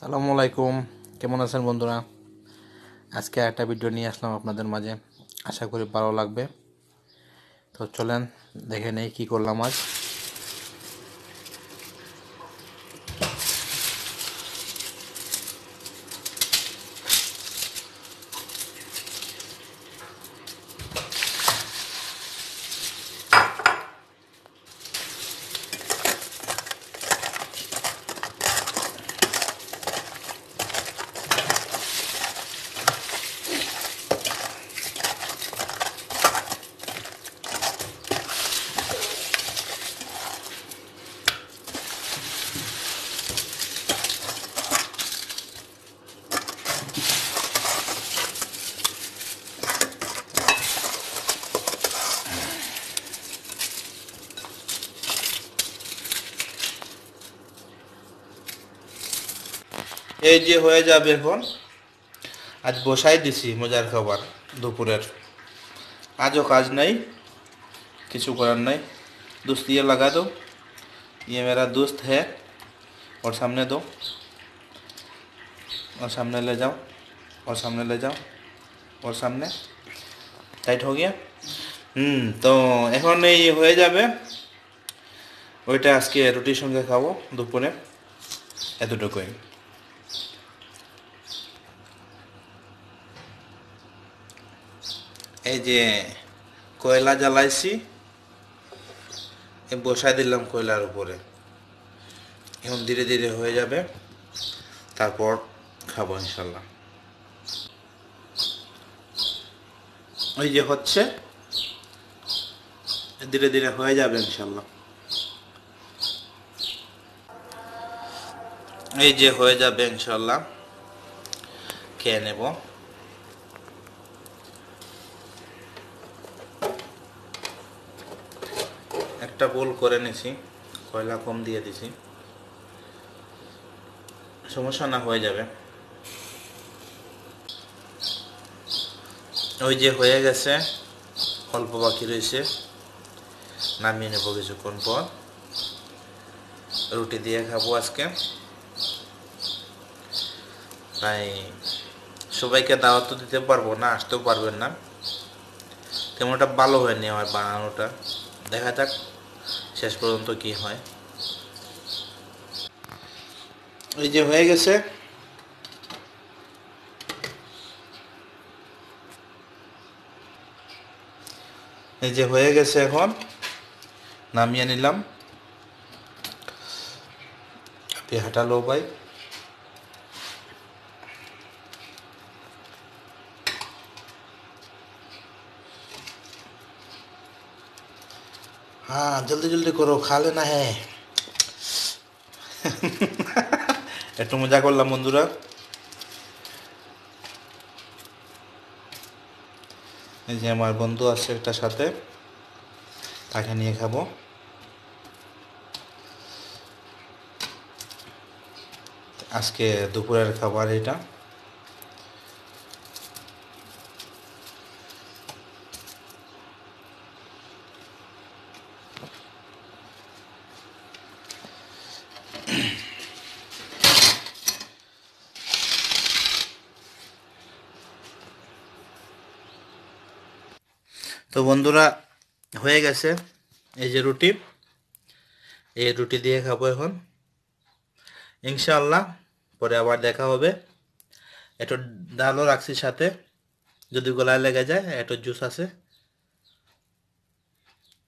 সালামু আলাইকুম কেমন আছেন বন্ধুরা আজকে একটা ভিডিও নিয়ে আসলাম আপনাদের মাঝে আশা করি ভালো লাগবে তো চলেন দেখে নেই কী করলাম আজ এ যে হয়ে যাবে এখন আজ বোসাই দিছি মজার খাবার দুপুরের আজো কাজ নেই কিছু করার নেই দস্তি এ লাগা দাও ये मेरा दुस्त है और सामने दो और सामने ले जाओ और सामने ले जाओ और सामने टाइट हो गया हम तो এখন ये होए जाबे ওইটা আজকে रोटी संग खाबो দুপুরে এ দুটো কই এই যে কয়লা জ্বালাইছি বসাই দিলাম কয়লার উপরে এখন ধীরে ধীরে হয়ে যাবে তারপর খাব ইনশাল্লাহ ওই যে হচ্ছে ধীরে ধীরে হয়ে যাবে ইনশাল্লাহ এই যে হয়ে যাবে ইনশাল্লাহ খেয়ে নেব একটা বোল করে নিছি কয়লা কম দিয়ে দিছি সমস্যা না হয়ে যাবে ওই যে হয়ে গেছে অল্প বাকি রয়েছে নামিয়ে নেব কিছুক্ষণ পর রুটি দিয়ে খাবো আজকে তাই সবাইকে দাওয়াত তো দিতে পারবো না আসতেও পারবেন না তেমন ভালো হয়নি আমার বানানোটা দেখা যাক শেষ পর্যন্ত কি হয় এই যে হয়ে গেছে এই যে হয়ে গেছে এখন নামিয়ে নিলাম পেহাটা লো বাই হ্যাঁ জলদি জলদি করো खा लेना है একটু মজা করলাম বন্ধুরা এই যে আমার বন্ধু আছে একটা সাথে তাকে নিয়ে খাবো আজকে দুপুরের খাবার এটা তো বন্ধুরা হয়ে গেছে এই যে রুটি এই রুটি দিয়ে খাবো এখন ইনশাআল্লাহ পরে আবার দেখা হবে একটু ডালও রাখছি সাথে যদি গলায় লেগে যায় একটু জুস আছে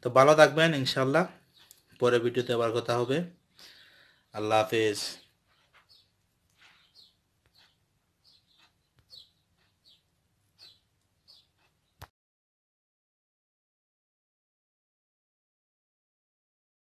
তো ভালো থাকবেন ইনশাআল্লাহ পরে ভিডিওতে আবার কথা হবে I love his